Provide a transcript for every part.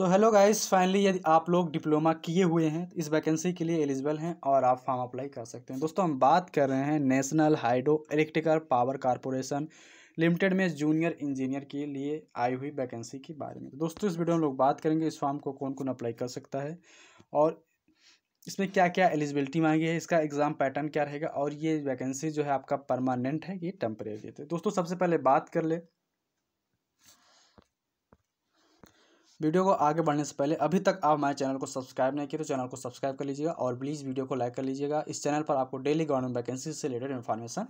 so hello guys finally यदि आप लोग डिप्लोमा किए हुए हैं तो इस वैकेंसी के लिए एलिजिबल हैं और आप फॉर्म अप्लाई कर सकते हैं दोस्तों हम बात कर रहे हैं national hydro electrical power corporation limited में जूनियर इंजीनियर के लिए आई हुई वैकेंसी के बारे में दोस्तों इस वीडियो में लोग बात करेंगे इस फॉर्म को कौन कौन अप्लाई कर सकता है और इसमें क्या क्या एलिजिबिलिटी मांगी है इसका एग्ज़ाम पैटर्न क्या रहेगा और ये वैकेंसी जो है आपका परमानेंट है ये टेम्परेरी है दोस्तों सबसे पहले बात कर ले वीडियो को आगे बढ़ने से पहले अभी तक आप हमारे चैनल को सब्सक्राइब नहीं किए तो चैनल को सब्सक्राइब कर लीजिएगा और प्लीज़ वीडियो को लाइक कर लीजिएगा इस चैनल पर आपको डेली गवर्नमेंट वैकेंसी से रिलेटेड इन्फॉर्मेशन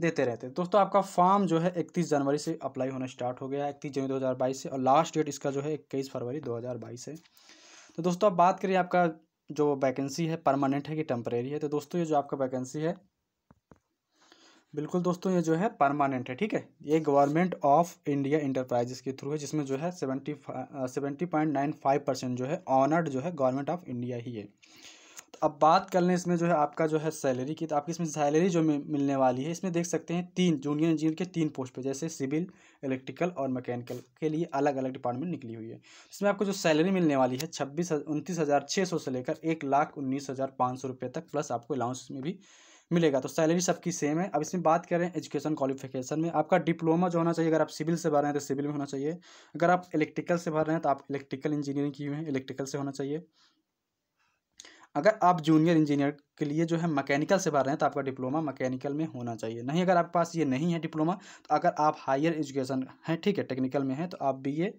देते रहते हैं दोस्तों आपका फॉर्म जो है इकतीस जनवरी से अप्लाई होना स्टार्ट हो गया है इकतीस जनवरी बाईस से और लास्ट डेट इसका जो है इक्कीस फरवरी बाईस है तो दोस्तों आप बात करिए आपका जो वैकेंसी है परमानेंट है कि टेम्परेरी है तो दोस्तों ये जो आपका वैकेंसी है बिल्कुल दोस्तों ये जो है परमानेंट है ठीक है ये गवर्नमेंट ऑफ इंडिया इंटरप्राइजेस के थ्रू है जिसमें जो है seventy seventy point nine five percent जो है ऑनर्ड जो है गवर्नमेंट ऑफ इंडिया ही है तो अब बात कर लें इसमें जो है आपका जो है सैलरी की तो आपकी इसमें सैलरी जो मिलने वाली है इसमें देख सकते हैं तीन जूनियर इंजीनियर के तीन पोस्ट पर जैसे सिविल इलेक्ट्रिकल और मैकेनिकल के लिए अलग अलग डिपार्टमेंट निकली हुई है इसमें आपको जो सैलरी मिलने वाली है छब्बीस उनतीस हज़ार छः सौ से लेकर एक लाख उन्नीस हज़ार पाँच सौ रुपये तक प्लस आपको अलाउंस में भी मिलेगा तो सैलरी सबकी सेम है अब इसमें बात करें एजुकेशन क्वालिफिकेशन में आपका डिप्लोमा जो होना चाहिए अगर आप सिविल से भर रहे हैं तो सिविल में होना चाहिए अगर आप इलेक्ट्रिकल से भर रहे हैं तो आप इलेक्ट्रिकल इंजीनियरिंग की हैं इलेक्ट्रिकल से होना चाहिए अगर आप जूनियर इंजीनियर के लिए जो है मैकेनिकल से भर रहे हैं तो आपका डिप्लोमा मैकेनिकल में होना चाहिए नहीं अगर आपके पास ये नहीं है डिप्लोमा तो अगर आप हायर एजुकेशन हैं ठीक है टेक्निकल में हैं तो आप B A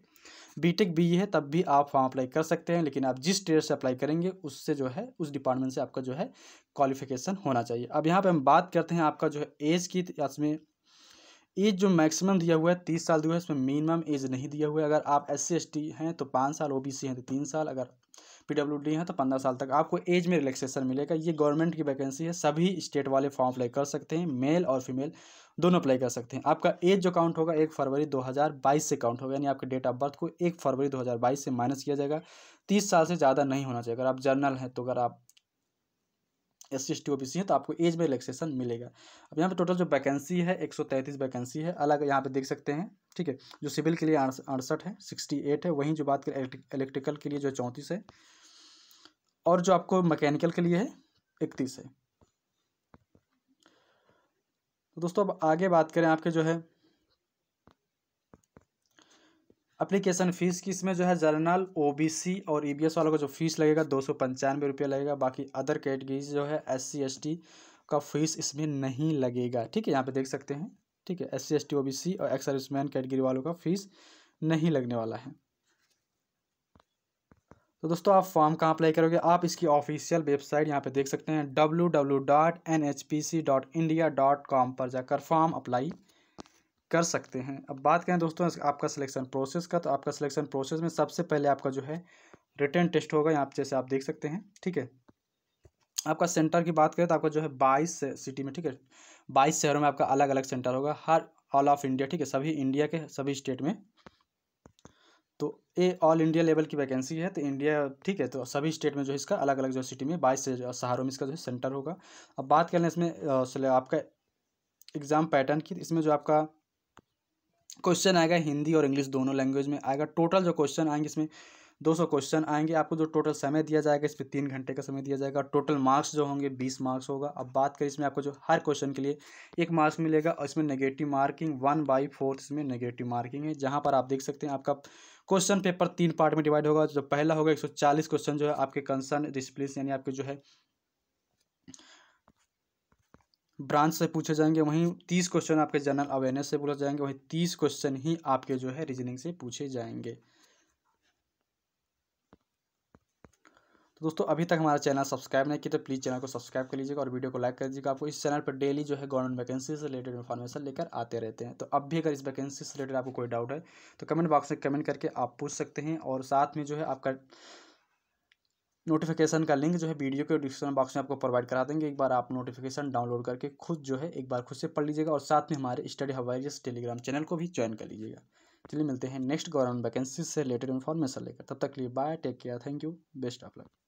BTech BE e है तब भी आप फॉर्म अप्लाई कर सकते हैं लेकिन आप जिस ट्रेड से अप्लाई करेंगे उससे जो है उस डिपार्टमेंट से आपका जो है क्वालिफिकेशन होना चाहिए अब यहाँ पर हम बात करते हैं आपका जो है एज की तो इसमें एज जो मैक्सिमम दिया हुआ है तीस साल दिया हुआ है इसमें मिनिमम एज नहीं दिया हुआ है अगर आप एस सी हैं तो पाँच साल ओ हैं तो तीन साल अगर पी डब्ल्यू डी हैं तो पंद्रह साल तक आपको एज में रिलैक्सेशन मिलेगा ये गवर्नमेंट की वैकेंसी है सभी स्टेट वाले फॉर्म अप्लाई कर सकते हैं मेल और फीमेल दोनों अप्लाई कर सकते हैं आपका एज जो काउंट होगा एक फरवरी 2022 से काउंट होगा यानी आपके डेट ऑफ बर्थ को एक फरवरी 2022 से माइनस किया जाएगा तीस साल से ज़्यादा नहीं होना चाहिए अगर आप जर्नल हैं तो अगर आप S C S T O B C है तो आपको एज में रिलेक्सेशन मिलेगा अब यहाँ पे टोटल जो वैकेंसी है एक सौ तैंतीस वैकेंसी है अलग यहाँ पे देख सकते हैं ठीक है जो सिविल के लिए अड़सठ है सिक्सटी एट है वहीं जो बात करें इलेक्ट्रिकल के लिए जो चौंतीस है और जो आपको मैकेनिकल के लिए है इकतीस है तो दोस्तों अब आगे बात करें आपके जो है अप्लीकेशन फ़ीस की इसमें जो है जर्नल ओबीसी और ईबीएस e वालों का जो फीस लगेगा दो सौ पंचानवे रुपया लगेगा बाकी अदर कैटेगरीज जो है एस सी एस टी का फीस इसमें नहीं लगेगा ठीक है यहाँ पे देख सकते हैं ठीक है S C S T O B C और एक्स सर्विसमैन कैटेगरी वालों का फीस नहीं लगने वाला है तो दोस्तों आप फॉर्म कहाँ अप्लाई करोगे आप इसकी ऑफिशियल वेबसाइट यहाँ पे देख सकते हैं www.nhpc.india.com पर जाकर फॉर्म अप्लाई कर सकते हैं अब बात करें दोस्तों आपका सिलेक्शन प्रोसेस का तो आपका सिलेक्शन प्रोसेस में सबसे पहले आपका जो है रिटर्न टेस्ट होगा यहाँ जैसे आप देख सकते हैं ठीक है आपका सेंटर की बात करें तो आपका जो है बाईस सिटी में ठीक है बाईस शहरों में आपका अलग अलग सेंटर होगा हर ऑल ऑफ इंडिया ठीक है सभी इंडिया के सभी स्टेट में तो ये ऑल इंडिया लेवल की वैकेंसी है तो इंडिया ठीक है तो सभी स्टेट में जो इसका अलग अलग जो सिटी में बाईस शहरों में इसका जो है सेंटर होगा अब बात कर लें इसमें आपका एग्ज़ाम पैटर्न की इसमें जो आपका क्वेश्चन आएगा हिंदी और इंग्लिश दोनों लैंग्वेज में आएगा टोटल जो क्वेश्चन आएंगे इसमें दो सौ क्वेश्चन आएंगे आपको जो टोटल समय दिया जाएगा इस पर तीन घंटे का समय दिया जाएगा टोटल मार्क्स जो होंगे बीस मार्क्स होगा अब बात करें इसमें आपको जो हर क्वेश्चन के लिए एक मार्क्स मिलेगा और इसमें negative marking one by fourth इसमें नेगेटिव मार्किंग है जहाँ पर आप देख सकते हैं आपका क्वेश्चन पेपर तीन पार्ट में डिवाइड होगा जो तो पहला होगा 140 क्वेश्चन जो है आपके कंसर्न डिसिप्लिन यानी आपके जो है ब्रांच से पूछे जाएंगे वहीं तीस क्वेश्चन आपके जनरल अवेयरनेस से पूछे जाएंगे वहीं तीस क्वेश्चन ही आपके जो है रीजनिंग से पूछे जाएंगे दोस्तों अभी तक हमारा चैनल सब्सक्राइब नहीं किया तो प्लीज़ चैनल को सब्सक्राइब कर लीजिएगा और वीडियो को लाइक कर दीजिएगा आपको इस चैनल पर डेली जो है गवर्नमेंट वैकेंसी से रिलेटेड इन्फॉर्मेशन लेकर आते रहते हैं तो अब भी अगर इस वैकेंसी से रिलेटेड आपको कोई डाउट है तो कमेंट बॉक्स में कमेंट करके आप पूछ सकते हैं और साथ में जो है आपका नोटिफिकेशन का लिंक जो है वीडियो के डिस्क्रिप्शन बॉक्स में आपको प्रोवाइड करा देंगे एक बार आप नोटिफिकेशन डाउनलोड करके खुद जो है एक बार खुद से पढ़ लीजिएगा और साथ में हमारे स्टडी हवाइज टेलीग्राम चैनल को भी ज्वाइन कर लीजिएगा चलिए मिलते हैं नेक्स्ट गवर्नमेंट वैकेंसी से रिलेटेड इन्फॉर्मेशन लेकर तब तक लिए bye take care thank you best of luck